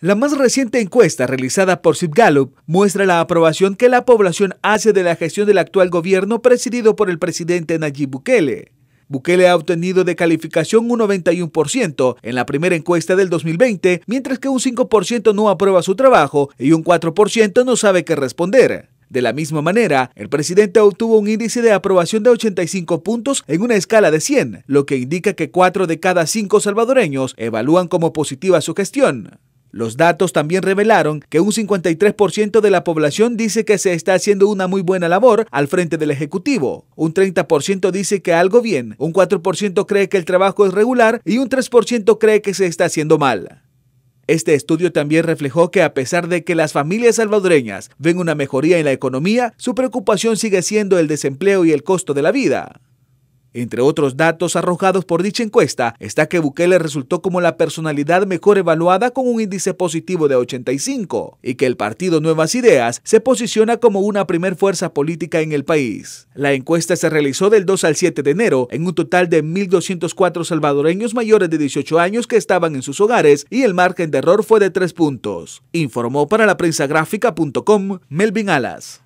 La más reciente encuesta realizada por Sid muestra la aprobación que la población hace de la gestión del actual gobierno presidido por el presidente Nayib Bukele. Bukele ha obtenido de calificación un 91% en la primera encuesta del 2020, mientras que un 5% no aprueba su trabajo y un 4% no sabe qué responder. De la misma manera, el presidente obtuvo un índice de aprobación de 85 puntos en una escala de 100, lo que indica que 4 de cada 5 salvadoreños evalúan como positiva su gestión. Los datos también revelaron que un 53% de la población dice que se está haciendo una muy buena labor al frente del Ejecutivo, un 30% dice que algo bien, un 4% cree que el trabajo es regular y un 3% cree que se está haciendo mal. Este estudio también reflejó que a pesar de que las familias salvadoreñas ven una mejoría en la economía, su preocupación sigue siendo el desempleo y el costo de la vida. Entre otros datos arrojados por dicha encuesta está que Bukele resultó como la personalidad mejor evaluada con un índice positivo de 85 y que el partido Nuevas Ideas se posiciona como una primer fuerza política en el país. La encuesta se realizó del 2 al 7 de enero en un total de 1.204 salvadoreños mayores de 18 años que estaban en sus hogares y el margen de error fue de 3 puntos. Informó para la prensa gráfica.com Melvin Alas.